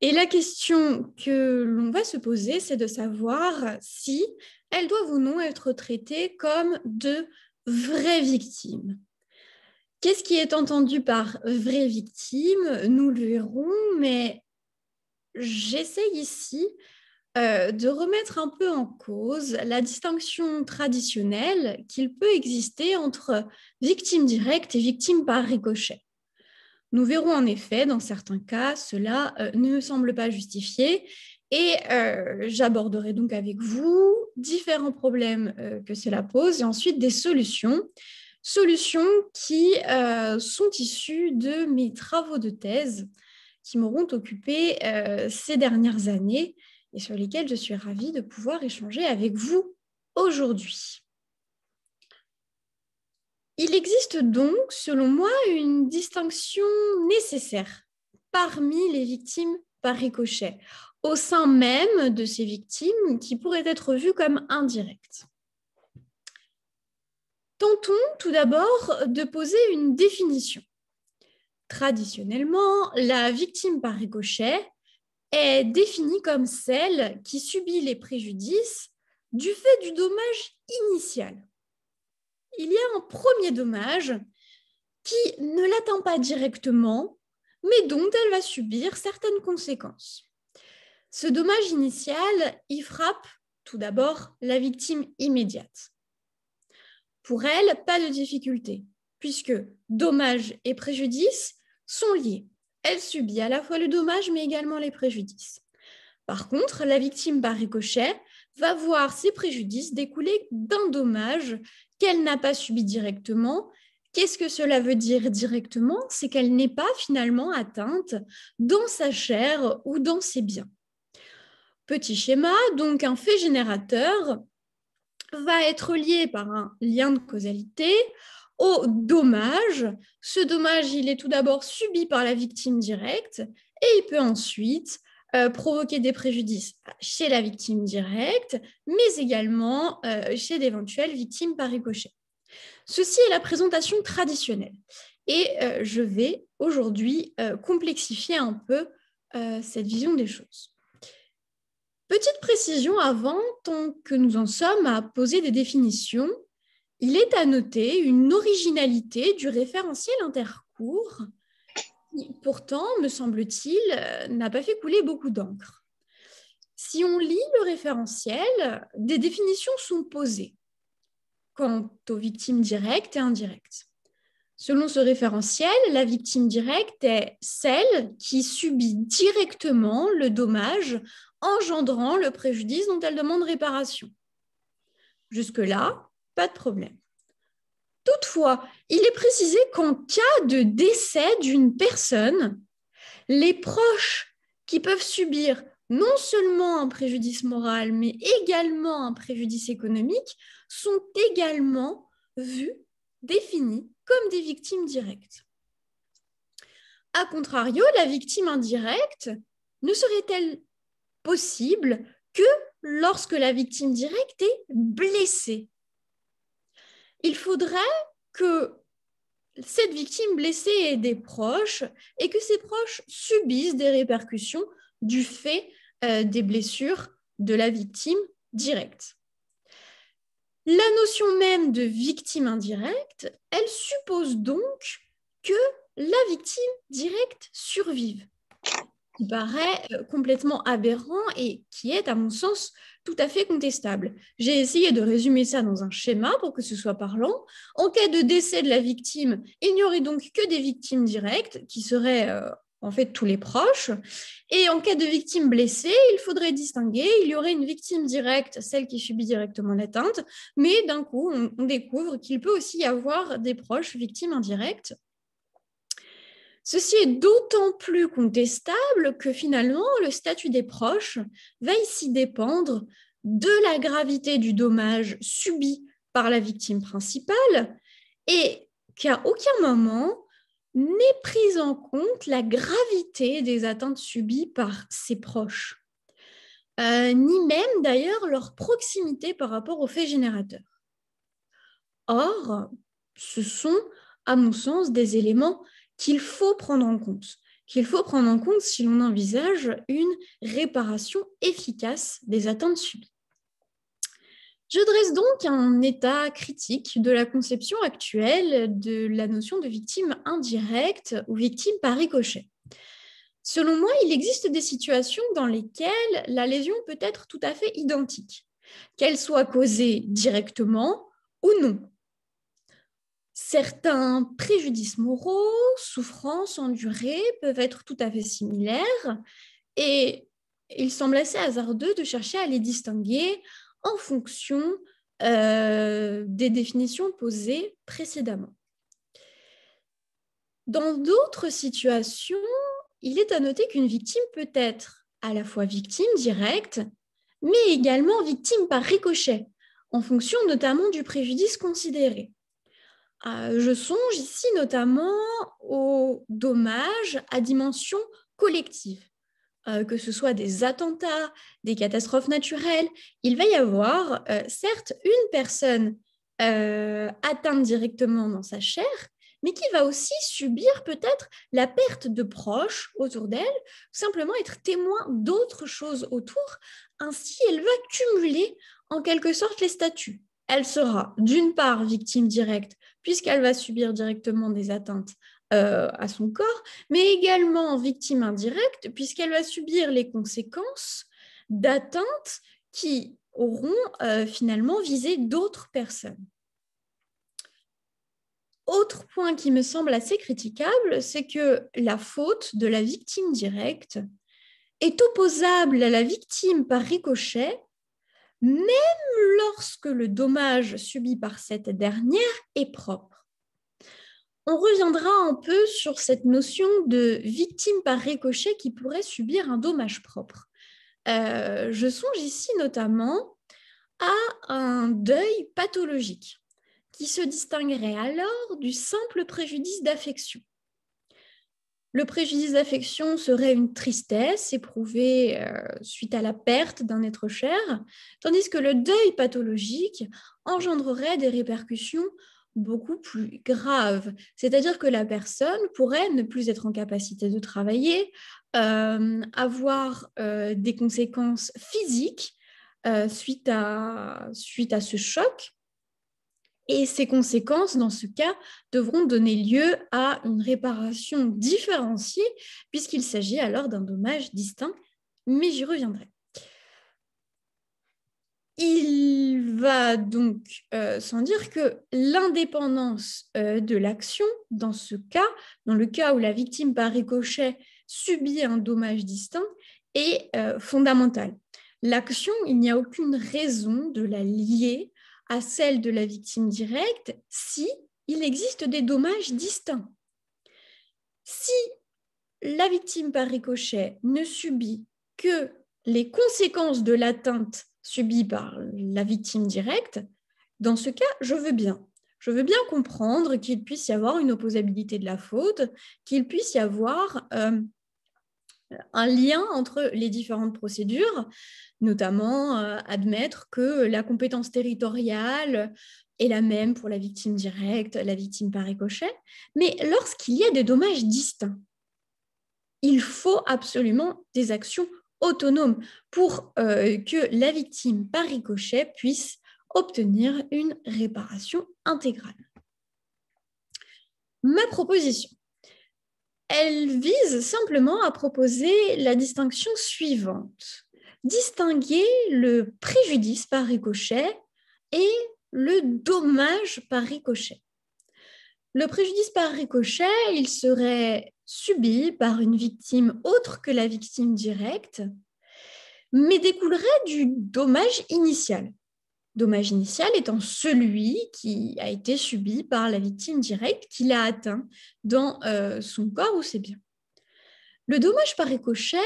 Et la question que l'on va se poser, c'est de savoir si elles doivent ou non être traitées comme de vraies victimes. Qu'est-ce qui est entendu par vraies victimes, Nous le verrons, mais j'essaye ici euh, de remettre un peu en cause la distinction traditionnelle qu'il peut exister entre victime directe et victime par ricochet. Nous verrons en effet, dans certains cas, cela euh, ne ne semble pas justifié. Et euh, j'aborderai donc avec vous différents problèmes euh, que cela pose et ensuite des solutions. Solutions qui sont issues de mes travaux de thèse qui m'auront occupé ces dernières années et sur lesquels je suis ravie de pouvoir échanger avec vous aujourd'hui. Il existe donc, selon moi, une distinction nécessaire parmi les victimes par ricochet, au sein même de ces victimes qui pourraient être vues comme indirectes. Tentons tout d'abord de poser une définition. Traditionnellement, la victime par ricochet est définie comme celle qui subit les préjudices du fait du dommage initial il y a un premier dommage qui ne l'atteint pas directement, mais dont elle va subir certaines conséquences. Ce dommage initial y frappe tout d'abord la victime immédiate. Pour elle, pas de difficulté, puisque dommage et préjudice sont liés. Elle subit à la fois le dommage, mais également les préjudices. Par contre, la victime par ricochet va voir ses préjudices découler d'un dommage qu'elle n'a pas subi directement. Qu'est-ce que cela veut dire directement C'est qu'elle n'est pas finalement atteinte dans sa chair ou dans ses biens. Petit schéma, donc un fait générateur va être lié par un lien de causalité au dommage. Ce dommage, il est tout d'abord subi par la victime directe et il peut ensuite euh, provoquer des préjudices chez la victime directe, mais également euh, chez d'éventuelles victimes par ricochet. Ceci est la présentation traditionnelle. Et euh, je vais aujourd'hui complexifier un peu cette vision des choses. Petite précision avant, tant que nous en sommes à poser des définitions, il est à noter une originalité du référentiel intercours pourtant, me semble-t-il, euh, n'a pas fait couler beaucoup d'encre. Si on lit le référentiel, des définitions sont posées quant aux victimes directes et indirectes. Selon ce référentiel, la victime directe est celle qui subit directement le dommage engendrant le préjudice dont elle demande réparation. Jusque-là, pas de problème. Toutefois, il est précisé qu'en cas de décès d'une personne, les proches qui peuvent subir non seulement un préjudice moral, mais également un préjudice économique, sont également vus, définis comme des victimes directes. A contrario, la victime indirecte ne serait-elle possible que lorsque la victime directe est blessée il faudrait que cette victime blessée ait des proches et que ses proches subissent des répercussions du fait euh, des blessures de la victime directe. La notion même de victime indirecte, elle suppose donc que la victime directe survive paraît euh, complètement aberrant et qui est, à mon sens, tout à fait contestable. J'ai essayé de résumer ça dans un schéma pour que ce soit parlant. En cas de décès de la victime, il n'y aurait donc que des victimes directes, qui seraient euh, en fait tous les proches. Et en cas de victime blessée, il faudrait distinguer, il y aurait une victime directe, celle qui subit directement l'atteinte, mais d'un coup, on découvre qu'il peut aussi y avoir des proches victimes indirectes. Ceci est d'autant plus contestable que finalement le statut des proches va ici dépendre de la gravité du dommage subi par la victime principale et qu'à aucun moment n'est prise en compte la gravité des atteintes subies par ses proches, euh, ni même d'ailleurs leur proximité par rapport au fait générateur. Or, ce sont, à mon sens, des éléments qu'il faut prendre en compte qu'il faut prendre en compte si l'on envisage une réparation efficace des atteintes subies. Je dresse donc un état critique de la conception actuelle de la notion de victime indirecte ou victime par ricochet. Selon moi, il existe des situations dans lesquelles la lésion peut être tout à fait identique, qu'elle soit causée directement ou non Certains préjudices moraux, souffrances endurées peuvent être tout à fait similaires et il semble assez hasardeux de chercher à les distinguer en fonction euh, des définitions posées précédemment. Dans d'autres situations, il est à noter qu'une victime peut être à la fois victime directe, mais également victime par ricochet, en fonction notamment du préjudice considéré. Euh, je songe ici notamment aux dommages à dimension collective, euh, que ce soit des attentats, des catastrophes naturelles. Il va y avoir, euh, certes, une personne atteinte directement dans sa chair, mais qui va aussi subir peut-être la perte de proches autour d'elle, simplement être témoin d'autres choses autour. Ainsi, elle va cumuler en quelque sorte les statuts. Elle sera d'une part victime directe puisqu'elle va subir directement des atteintes euh, à son corps, mais également victime indirecte, puisqu'elle va subir les conséquences d'atteintes qui auront euh, finalement visé d'autres personnes. Autre point qui me semble assez critiquable, c'est que la faute de la victime directe est opposable à la victime par ricochet même lorsque le dommage subi par cette dernière est propre. On reviendra un peu sur cette notion de victime par ricochet qui pourrait subir un dommage propre. Euh, je songe ici notamment à un deuil pathologique qui se distinguerait alors du simple préjudice d'affection. Le préjudice d'affection serait une tristesse éprouvée euh, suite à la perte d'un être cher, tandis que le deuil pathologique engendrerait des répercussions beaucoup plus graves. C'est-à-dire que la personne pourrait ne plus être en capacité de travailler, euh, avoir euh, des conséquences physiques suite à ce choc, et ces conséquences, dans ce cas, devront donner lieu à une réparation différenciée, puisqu'il s'agit alors d'un dommage distinct, mais j'y reviendrai. Il va donc euh, sans dire que l'indépendance euh, de l'action, dans ce cas, dans le cas où la victime par ricochet subit un dommage distinct, est euh, fondamentale. L'action, il n'y a aucune raison de la lier à celle de la victime directe si il existe des dommages distincts. Si la victime par ricochet ne subit que les conséquences de l'atteinte subie par la victime directe, dans ce cas, je veux bien. Je veux bien comprendre qu'il puisse y avoir une opposabilité de la faute, qu'il puisse y avoir euh, un lien entre les différentes procédures, notamment euh, admettre que la compétence territoriale est la même pour la victime directe, la victime par ricochet, mais lorsqu'il y a des dommages distincts, il faut absolument des actions autonomes pour euh, que la victime par ricochet puisse obtenir une réparation intégrale. Ma proposition, elle vise simplement à proposer la distinction suivante. Distinguer le préjudice par ricochet et le dommage par ricochet. Le préjudice par ricochet, il serait subi par une victime autre que la victime directe, mais découlerait du dommage initial dommage initial étant celui qui a été subi par la victime directe qui l'a atteint dans euh, son corps ou ses biens. Le dommage par écochet,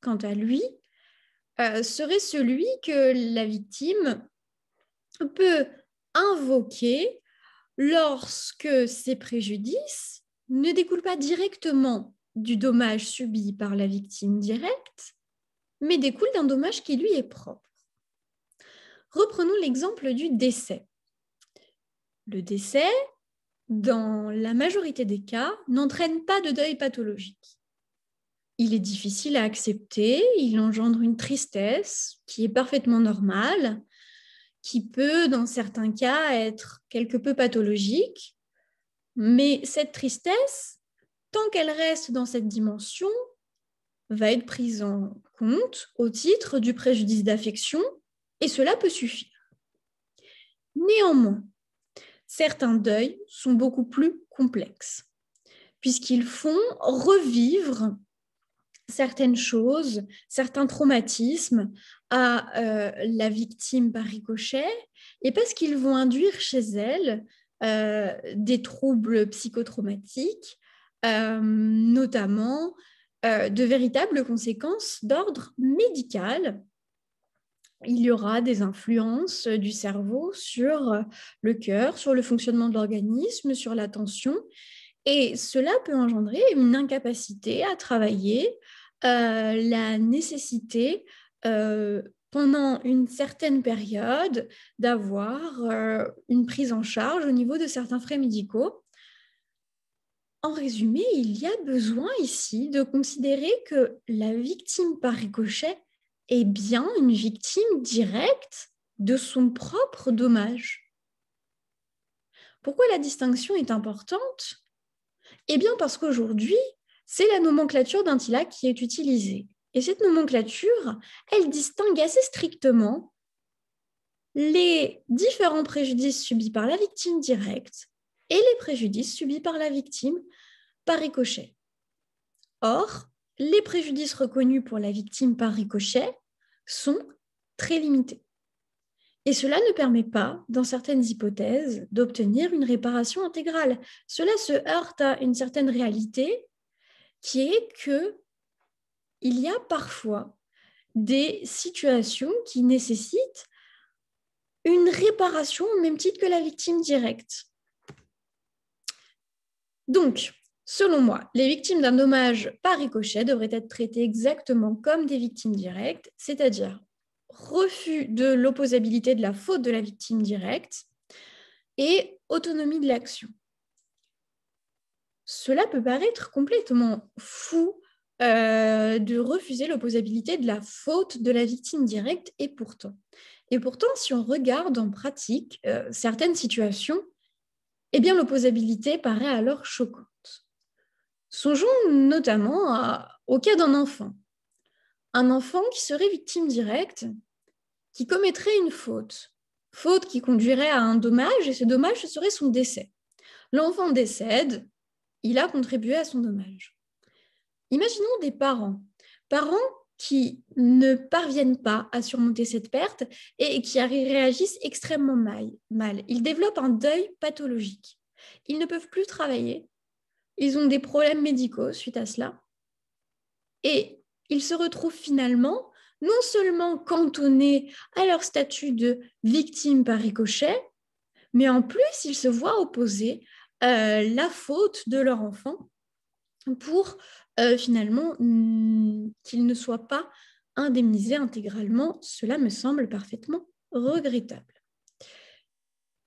quant à lui, euh, serait celui que la victime peut invoquer lorsque ses préjudices ne découlent pas directement du dommage subi par la victime directe, mais découlent d'un dommage qui lui est propre. Reprenons l'exemple du décès. Le décès, dans la majorité des cas, n'entraîne pas de deuil pathologique. Il est difficile à accepter, il engendre une tristesse qui est parfaitement normale, qui peut dans certains cas être quelque peu pathologique, mais cette tristesse, tant qu'elle reste dans cette dimension, va être prise en compte au titre du préjudice d'affection et cela peut suffire. Néanmoins, certains deuils sont beaucoup plus complexes, puisqu'ils font revivre certaines choses, certains traumatismes à euh, la victime par ricochet, et parce qu'ils vont induire chez elle euh, des troubles psychotraumatiques, euh, notamment de véritables conséquences d'ordre médical il y aura des influences euh, du cerveau sur euh, le cœur, sur le fonctionnement de l'organisme, sur l'attention. Et cela peut engendrer une incapacité à travailler, euh, la nécessité pendant une certaine période d'avoir une prise en charge au niveau de certains frais médicaux. En résumé, il y a besoin ici de considérer que la victime par ricochet est bien une victime directe de son propre dommage. Pourquoi la distinction est importante Eh bien parce qu'aujourd'hui, c'est la nomenclature TILAC qui est utilisée. Et cette nomenclature, elle distingue assez strictement les différents préjudices subis par la victime directe et les préjudices subis par la victime par ricochet. Or, les préjudices reconnus pour la victime par ricochet sont très limités. Et cela ne permet pas, dans certaines hypothèses, d'obtenir une réparation intégrale. Cela se heurte à une certaine réalité qui est que il y a parfois des situations qui nécessitent une réparation au même titre que la victime directe. Donc, Selon moi, les victimes d'un dommage par ricochet devraient être traitées exactement comme des victimes directes, c'est-à-dire refus de l'opposabilité de la faute de la victime directe et autonomie de l'action. Cela peut paraître complètement fou euh, de refuser l'opposabilité de la faute de la victime directe et pourtant. Et pourtant, si on regarde en pratique euh, certaines situations, eh bien l'opposabilité paraît alors choquante. Songeons notamment au cas d'un enfant. Un enfant qui serait victime directe, qui commettrait une faute, faute qui conduirait à un dommage, et ce dommage, serait son décès. L'enfant décède, il a contribué à son dommage. Imaginons des parents, parents qui ne parviennent pas à surmonter cette perte et qui réagissent extrêmement mal. Ils développent un deuil pathologique. Ils ne peuvent plus travailler, ils ont des problèmes médicaux suite à cela. Et ils se retrouvent finalement non seulement cantonnés à leur statut de victime par ricochet, mais en plus, ils se voient opposer euh, la faute de leur enfant pour euh, finalement qu'il ne soit pas indemnisé intégralement. Cela me semble parfaitement regrettable.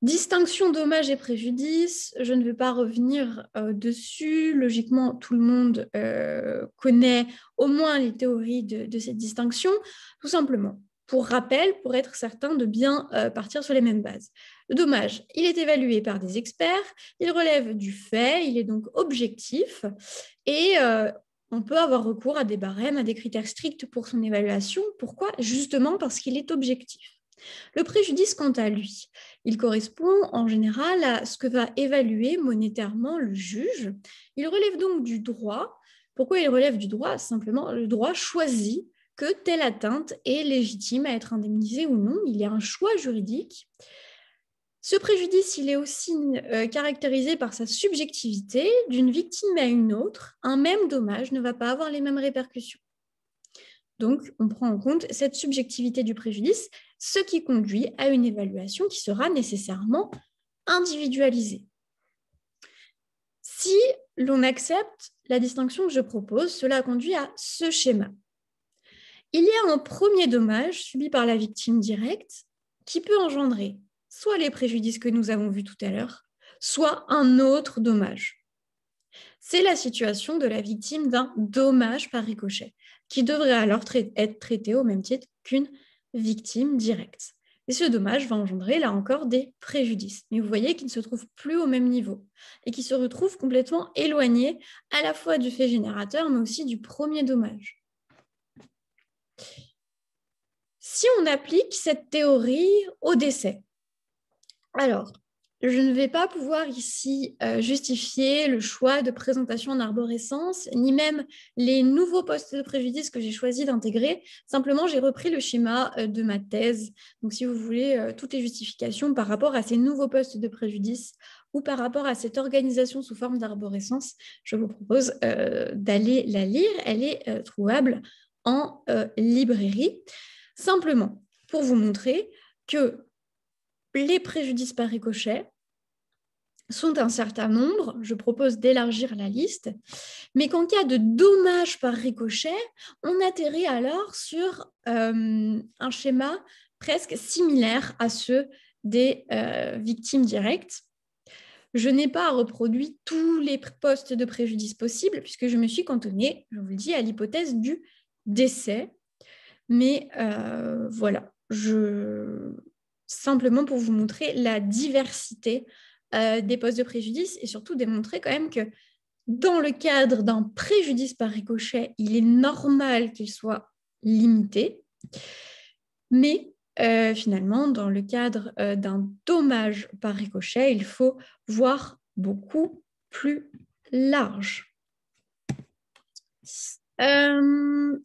Distinction dommage et préjudice, je ne vais pas revenir euh, dessus. Logiquement, tout le monde euh, connaît au moins les théories de, cette distinction. Tout simplement, pour rappel, pour être certain de bien euh, partir sur les mêmes bases. Le dommage, il est évalué par des experts, il relève du fait, il est donc objectif et on peut avoir recours à des barèmes, à des critères stricts pour son évaluation. Pourquoi Justement parce qu'il est objectif. Le préjudice, quant à lui, il correspond en général à ce que va évaluer monétairement le juge. Il relève donc du droit. Pourquoi il relève du droit Simplement, le droit choisit que telle atteinte est légitime à être indemnisée ou non. Il y a un choix juridique. Ce préjudice, il est aussi euh, caractérisé par sa subjectivité. D'une victime à une autre, un même dommage ne va pas avoir les mêmes répercussions. Donc, on prend en compte cette subjectivité du préjudice ce qui conduit à une évaluation qui sera nécessairement individualisée. Si l'on accepte la distinction que je propose, cela conduit à ce schéma. Il y a un premier dommage subi par la victime directe qui peut engendrer soit les préjudices que nous avons vus tout à l'heure, soit un autre dommage. C'est la situation de la victime d'un dommage par ricochet, qui devrait alors être traité au même titre qu'une victime directe. Et ce dommage va engendrer, là encore, des préjudices. Mais vous voyez qu'ils ne se trouvent plus au même niveau et qu'ils se retrouvent complètement éloignés à la fois du fait générateur, mais aussi du premier dommage. Si on applique cette théorie au décès, alors, je ne vais pas pouvoir ici euh, justifier le choix de présentation en arborescence, ni même les nouveaux postes de préjudice que j'ai choisi d'intégrer. Simplement, j'ai repris le schéma euh, de ma thèse. Donc, si vous voulez, euh, toutes les justifications par rapport à ces nouveaux postes de préjudice ou par rapport à cette organisation sous forme d'arborescence, je vous propose d'aller la lire. Elle est trouvable en librairie. Simplement, pour vous montrer que les préjudices par ricochet sont un certain nombre. Je propose d'élargir la liste. Mais qu'en cas de dommages par ricochet, on atterrit alors sur euh, un schéma presque similaire à ceux des euh, victimes directes. Je n'ai pas reproduit tous les postes de préjudice possibles puisque je me suis cantonnée, je vous le dis, à l'hypothèse du décès. Mais euh, voilà, je, simplement pour vous montrer la diversité euh, des postes de préjudice et surtout démontrer quand même que dans le cadre d'un préjudice par ricochet, il est normal qu'il soit limité, mais euh, finalement, dans le cadre euh, d'un dommage par ricochet, il faut voir beaucoup plus large. Euh,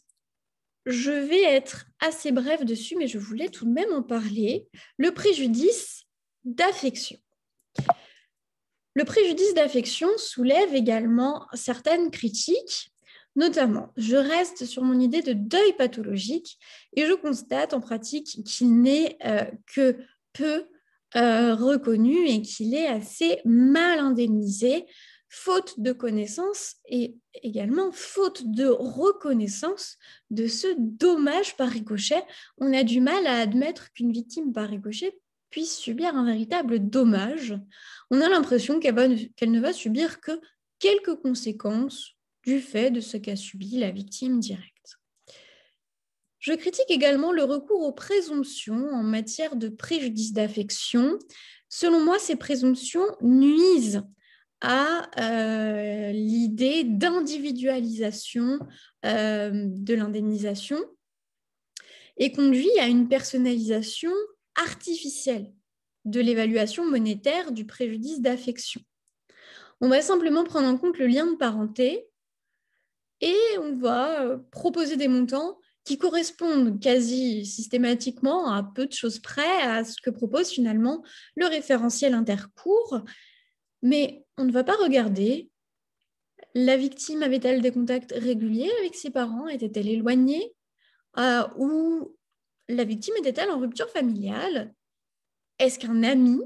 je vais être assez brève dessus, mais je voulais tout de même en parler. Le préjudice d'affection. Le préjudice d'affection soulève également certaines critiques, notamment je reste sur mon idée de deuil pathologique et je constate en pratique qu'il n'est euh, que peu euh, reconnu et qu'il est assez mal indemnisé faute de connaissance et également faute de reconnaissance de ce dommage par ricochet. On a du mal à admettre qu'une victime par ricochet puisse subir un véritable dommage. On a l'impression qu'elle, ne va subir que quelques conséquences du fait de ce qu'a subi la victime directe. Je critique également le recours aux présomptions en matière de préjudice d'affection. Selon moi, ces présomptions nuisent à euh, l'idée d'individualisation euh, de l'indemnisation et conduit à une personnalisation artificielle de l'évaluation monétaire du préjudice d'affection. On va simplement prendre en compte le lien de parenté et on va euh, proposer des montants qui correspondent quasi systématiquement à peu de choses près à ce que propose finalement le référentiel intercours. Mais on ne va pas regarder la victime avait-elle des contacts réguliers avec ses parents Était-elle éloignée euh, Ou la victime était-elle en rupture familiale Est-ce qu'un ami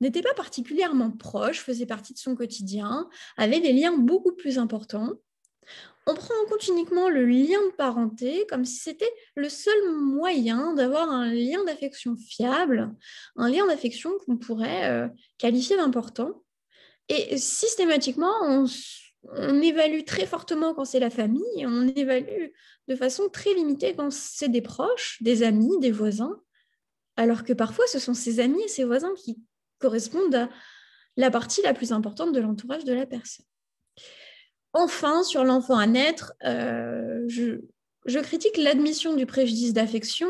n'était pas particulièrement proche, faisait partie de son quotidien, avait des liens beaucoup plus importants On prend en compte uniquement le lien de parenté comme si c'était le seul moyen d'avoir un lien d'affection fiable, un lien d'affection qu'on pourrait euh, qualifier d'important et systématiquement, on, évalue très fortement quand c'est la famille, on évalue de façon très limitée quand c'est des proches, des amis, des voisins, alors que parfois ce sont ces amis et ces voisins qui correspondent à la partie la plus importante de l'entourage de la personne. Enfin, sur l'enfant à naître, euh, je critique l'admission du préjudice d'affection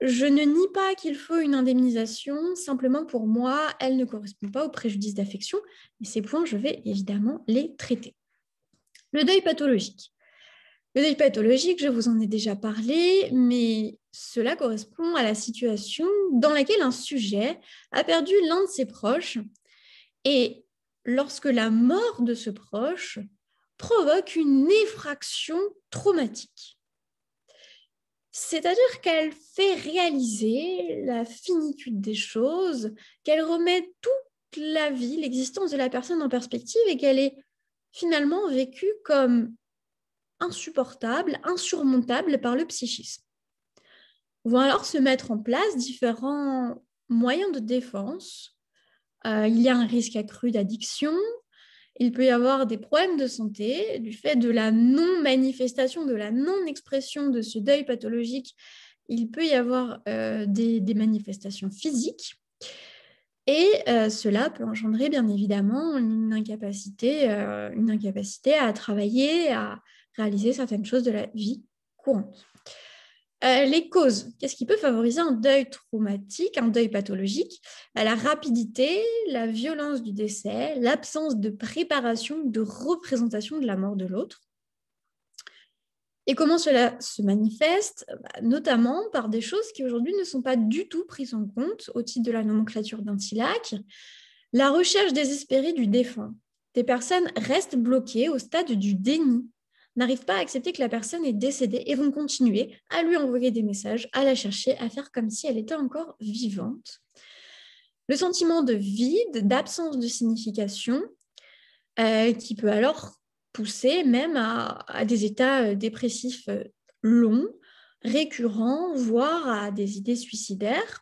je ne nie pas qu'il faut une indemnisation, simplement pour moi, elle ne correspond pas au préjudice d'affection, et ces points, je vais évidemment les traiter. Le deuil pathologique. Le deuil pathologique, je vous en ai déjà parlé, mais cela correspond à la situation dans laquelle un sujet a perdu l'un de ses proches, et lorsque la mort de ce proche provoque une effraction traumatique. C'est-à-dire qu'elle fait réaliser la finitude des choses, qu'elle remet toute la vie, l'existence de la personne en perspective et qu'elle est finalement vécue comme insupportable, insurmontable par le psychisme. On Vont alors se mettre en place différents moyens de défense. Euh, il y a un risque accru d'addiction, il peut y avoir des problèmes de santé du fait de la non-manifestation, de la non-expression de ce deuil pathologique. Il peut y avoir euh, des, manifestations physiques. Et euh, cela peut engendrer bien évidemment une incapacité, euh, une incapacité à travailler, à réaliser certaines choses de la vie courante. Euh, les causes, qu'est-ce qui peut favoriser un deuil traumatique, un deuil pathologique bah, La rapidité, la violence du décès, l'absence de préparation, de représentation de la mort de l'autre. Et comment cela se manifeste bah, Notamment par des choses qui aujourd'hui ne sont pas du tout prises en compte au titre de la nomenclature d'Antilac. La recherche désespérée du défunt. Des personnes restent bloquées au stade du déni n'arrivent pas à accepter que la personne est décédée et vont continuer à lui envoyer des messages, à la chercher, à faire comme si elle était encore vivante. Le sentiment de vide, d'absence de signification, euh, qui peut alors pousser même à, des états euh, dépressifs euh, longs, récurrents, voire à des idées suicidaires,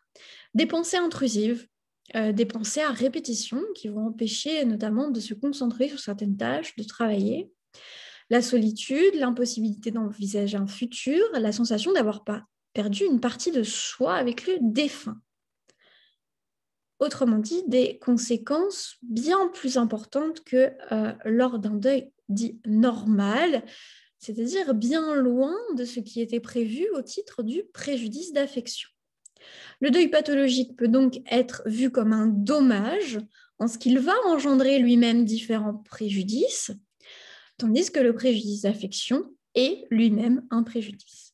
des pensées intrusives, des pensées à répétition qui vont empêcher notamment de se concentrer sur certaines tâches, de travailler, la solitude, l'impossibilité d'envisager un futur, la sensation d'avoir perdu une partie de soi avec le défunt. Autrement dit, des conséquences bien plus importantes que euh, lors d'un deuil dit normal, c'est-à-dire bien loin de ce qui était prévu au titre du préjudice d'affection. Le deuil pathologique peut donc être vu comme un dommage en ce qu'il va engendrer lui-même différents préjudices, tandis que le préjudice d'affection est lui-même un préjudice.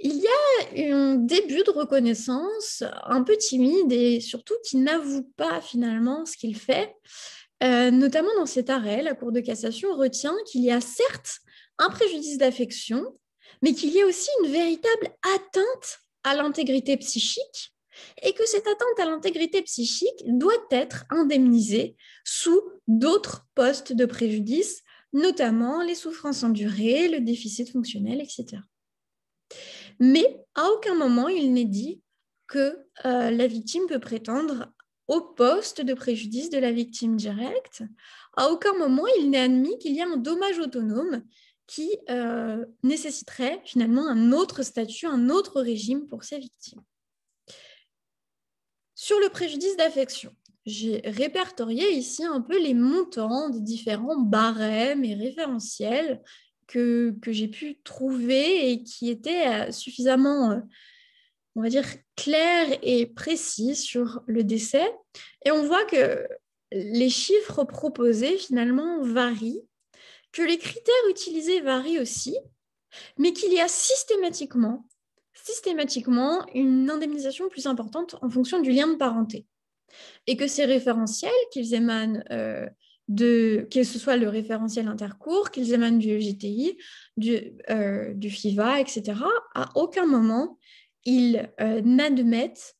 Il y a un début de reconnaissance un peu timide et surtout qui n'avoue pas finalement ce qu'il fait. Euh, notamment dans cet arrêt, la Cour de cassation retient qu'il y a certes un préjudice d'affection, mais qu'il y a aussi une véritable atteinte à l'intégrité psychique et que cette atteinte à l'intégrité psychique doit être indemnisée sous d'autres postes de préjudice, notamment les souffrances endurées, le déficit fonctionnel, etc. Mais à aucun moment il n'est dit que euh, la victime peut prétendre au poste de préjudice de la victime directe. À aucun moment il n'est admis qu'il y a un dommage autonome qui euh, nécessiterait finalement un autre statut, un autre régime pour ces victimes. Sur le préjudice d'affection, j'ai répertorié ici un peu les montants des différents barèmes et référentiels que, j'ai pu trouver et qui étaient euh, suffisamment, euh, on va dire, clairs et précis sur le décès. Et on voit que les chiffres proposés finalement varient, que les critères utilisés varient aussi, mais qu'il y a systématiquement systématiquement une indemnisation plus importante en fonction du lien de parenté. Et que ces référentiels, qu'ils émanent euh, de, que ce soit le référentiel intercours, qu'ils émanent du GTI, du, euh, FIVA, etc., à aucun moment ils euh, n'admettent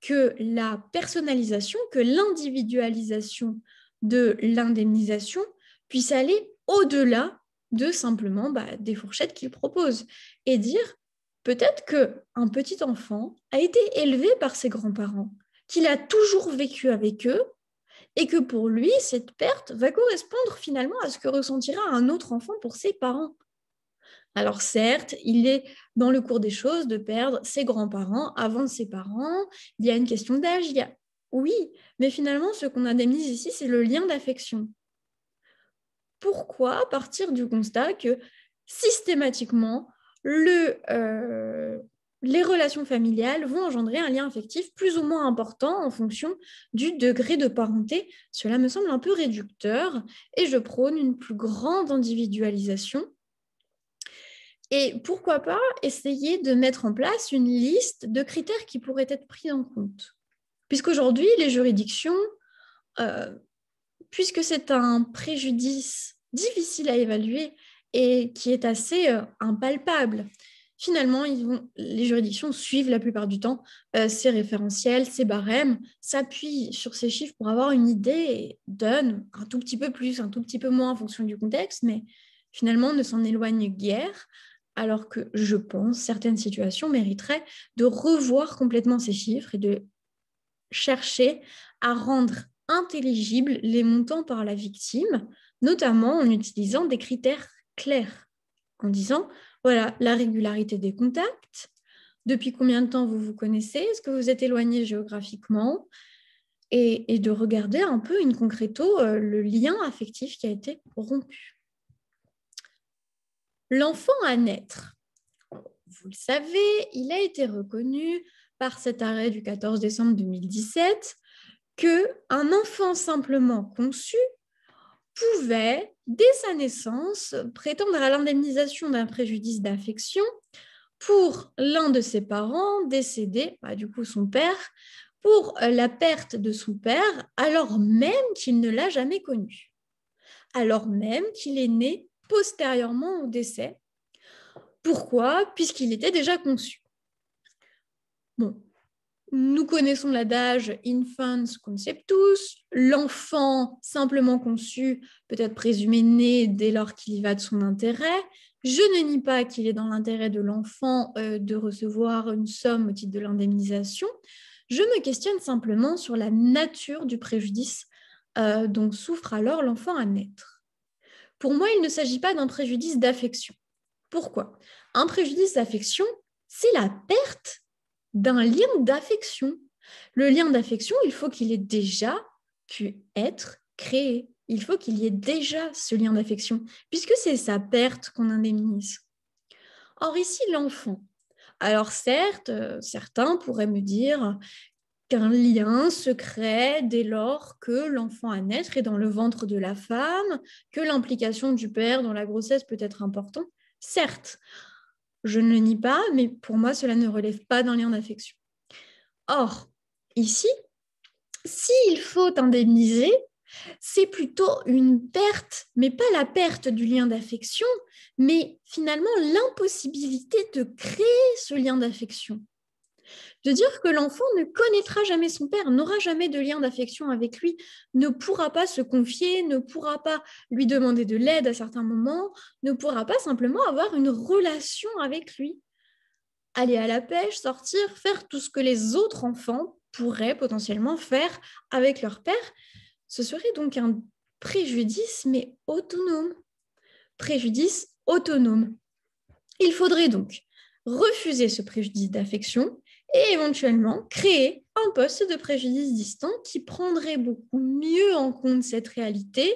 que la personnalisation, que l'individualisation de l'indemnisation puisse aller au-delà de simplement bah, des fourchettes qu'ils proposent et dire Peut-être que un petit enfant a été élevé par ses grands-parents, qu'il a toujours vécu avec eux et que pour lui, cette perte va correspondre finalement à ce que ressentira un autre enfant pour ses parents. Alors certes, il est dans le cours des choses de perdre ses grands-parents avant ses parents, il y a une question d'âge, il y a... Oui, mais finalement, ce qu'on indemnise ici, c'est le lien d'affection. Pourquoi partir du constat que systématiquement, euh, les relations familiales vont engendrer un lien affectif plus ou moins important en fonction du degré de parenté. Cela me semble un peu réducteur et je prône une plus grande individualisation. Et pourquoi pas essayer de mettre en place une liste de critères qui pourraient être pris en compte. Puisqu'aujourd'hui, les juridictions, euh, puisque c'est un préjudice difficile à évaluer, et qui est assez euh, impalpable. Finalement, les juridictions suivent la plupart du temps euh, ces référentiels, ces barèmes, s'appuient sur ces chiffres pour avoir une idée et donnent un tout petit peu plus, un tout petit peu moins en fonction du contexte, mais finalement ne s'en éloignent guère, alors que je pense certaines situations mériteraient de revoir complètement ces chiffres et de chercher à rendre intelligibles les montants par la victime, notamment en utilisant des critères clair en disant, voilà, la régularité des contacts, depuis combien de temps vous vous connaissez, est-ce que vous êtes éloigné géographiquement, et, de regarder un peu in concreto euh, le lien affectif qui a été rompu. L'enfant à naître, vous le savez, il a été reconnu par cet arrêt du 14 décembre 2017 que enfant simplement conçu pouvait, dès sa naissance, prétendre à l'indemnisation d'un préjudice d'affection pour l'un de ses parents décédé, bah, du coup son père, pour euh, la perte de son père alors même qu'il ne l'a jamais connu, alors même qu'il est né postérieurement au décès. Pourquoi Puisqu'il était déjà conçu. Bon, nous connaissons l'adage infans conceptus, l'enfant simplement conçu, peut-être présumé né dès lors qu'il y va de son intérêt. Je ne nie pas qu'il est dans l'intérêt de l'enfant euh, de recevoir une somme au titre de l'indemnisation. Je me questionne simplement sur la nature du préjudice euh, dont souffre alors l'enfant à naître. Pour moi, il ne s'agit pas d'un préjudice d'affection. Pourquoi Un préjudice d'affection, c'est la perte d'un lien d'affection. Le lien d'affection, il faut qu'il ait déjà pu être créé. Il faut qu'il y ait déjà ce lien d'affection, puisque c'est sa perte qu'on indemnise. Or ici, l'enfant. Alors certes, euh, certains pourraient me dire qu'un lien se crée dès lors que l'enfant à naître est dans le ventre de la femme, que l'implication du père dans la grossesse peut être importante. Certes, je ne le nie pas, mais pour moi, cela ne relève pas d'un lien d'affection. Or, ici, s'il faut indemniser, c'est plutôt une perte, mais pas la perte du lien d'affection, mais finalement l'impossibilité de créer ce lien d'affection de dire que l'enfant ne connaîtra jamais son père, n'aura jamais de lien d'affection avec lui, ne pourra pas se confier, ne pourra pas lui demander de l'aide à certains moments, ne pourra pas simplement avoir une relation avec lui. Aller à la pêche, sortir, faire tout ce que les autres enfants pourraient potentiellement faire avec leur père, ce serait donc un préjudice, mais autonome. Préjudice autonome. Il faudrait donc refuser ce préjudice d'affection, et éventuellement créer un poste de préjudice distant qui prendrait beaucoup mieux en compte cette réalité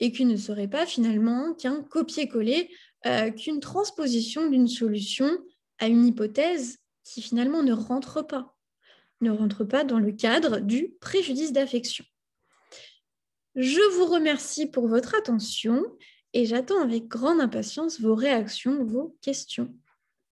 et qui ne serait pas finalement qu'un copier-coller, euh, qu'une transposition d'une solution à une hypothèse qui finalement ne rentre pas, ne rentre pas dans le cadre du préjudice d'affection. Je vous remercie pour votre attention et j'attends avec grande impatience vos réactions, vos questions.